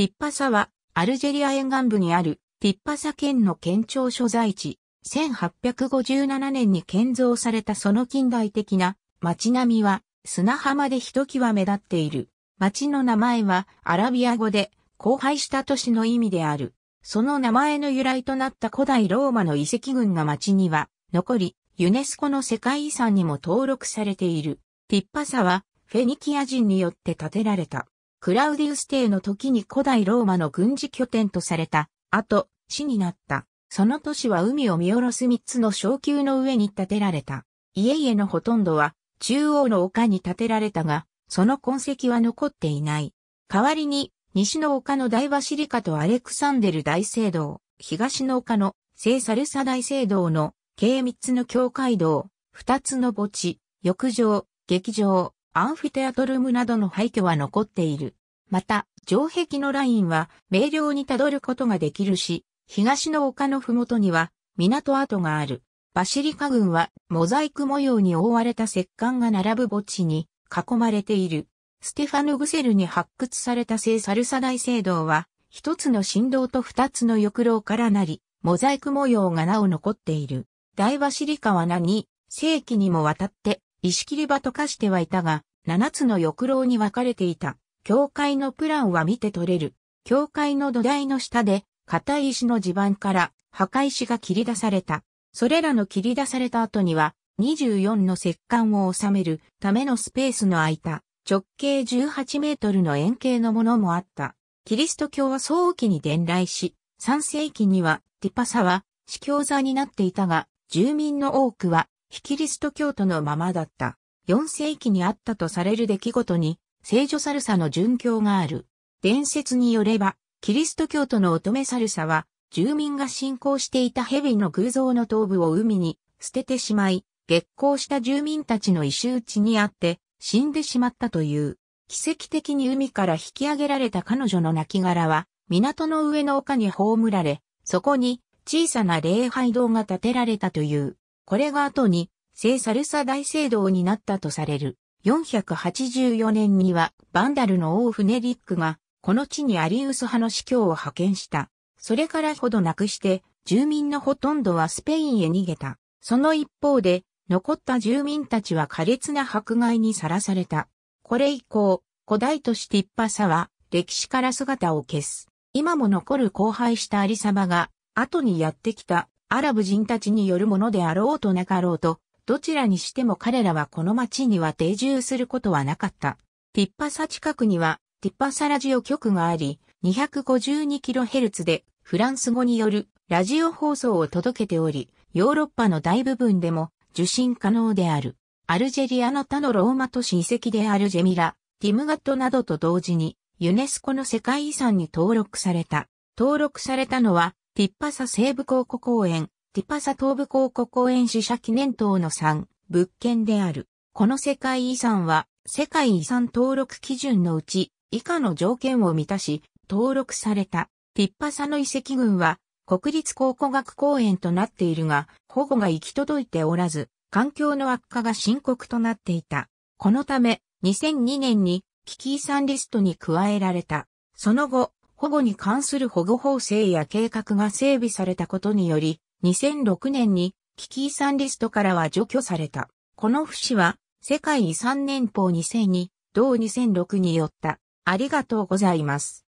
ティッパサは、アルジェリア沿岸部にあるティッパサ県の県庁所在地、1857年に建造されたその近代的な街並みは砂浜でひときわ目立っている。街の名前はアラビア語で荒廃した都市の意味である。その名前の由来となった古代ローマの遺跡群が街には残り、ユネスコの世界遺産にも登録されている。ティッパサはフェニキア人によって建てられたクラウディウス帝の時に古代ローマの軍事拠点とされた、後、市になった。その都市は海を見下ろす三つの昇級の上に建てられた。家々のほとんどは中央の丘に建てられたが、その痕跡は残っていない。代わりに、西の丘の大バシリカとアレクサンデル大聖堂、東の丘の聖サルサ大聖堂の計三つの教会堂、二つの墓地、浴場、劇場、アンフィテアトルムなどの廃墟は残っている。また、城壁のラインは明瞭にたどることができるし、東の丘のふもとには港跡がある。バシリカ軍はモザイク模様に覆われた石棺が並ぶ墓地に囲まれている。ステファヌ・グセルに発掘された聖サルサ大聖堂は、一つの神動と二つの浴廊からなり、モザイク模様がなお残っている。大バシリカは何世紀にもわたって石切り場と化してはいたが、七つの浴廊に分かれていた。教会のプランは見て取れる。教会の土台の下で、硬い石の地盤から墓石が切り出された。それらの切り出された後には、24の石棺を収めるためのスペースの空いた直径18メートルの円形のものもあった。キリスト教は早期に伝来し、3世紀にはティパサは司教座になっていたが、住民の多くは非キリスト教徒のままだった。4世紀にあったとされる出来事に、聖女サルサの殉教がある。伝説によれば、キリスト教徒の乙女サルサは、住民が信仰していた蛇の偶像の頭部を海に捨ててしまい、激光した住民たちの石打ちにあって、死んでしまったという。奇跡的に海から引き上げられた彼女の亡骸は、港の上の丘に葬られ、そこに小さな礼拝堂が建てられたという。これが後に聖サルサ大聖堂になったとされる。484年にはバンダルの王フネリックがこの地にアリウス派の司教を派遣した。それからほどなくして住民のほとんどはスペインへ逃げた。その一方で残った住民たちは苛烈な迫害にさらされた。これ以降、古代都市ティッパサは歴史から姿を消す。今も残る荒廃したアリサバが後にやってきたアラブ人たちによるものであろうとなかろうと、どちらにしても彼らはこの町には定住することはなかった。ティッパサ近くには、ティッパサラジオ局があり、252kHz でフランス語によるラジオ放送を届けており、ヨーロッパの大部分でも受信可能である。アルジェリアの他のローマ都市遺跡であるジェミラ、ティムガットなどと同時に、ユネスコの世界遺産に登録された。登録されたのは、ティッパサ西部考古公園、ティッパサ東部考古公園主社記念塔の3物件である。この世界遺産は世界遺産登録基準のうち以下の条件を満たし登録されたティッパサの遺跡群は国立考古学公園となっているが保護が行き届いておらず環境の悪化が深刻となっていた。このため2002年に危機遺産リストに加えられた。その後、保護に関する保護法制や計画が整備されたことにより、2006年に危機遺産リストからは除去された。この節は、世界遺産年報2002、同2006によった。ありがとうございます。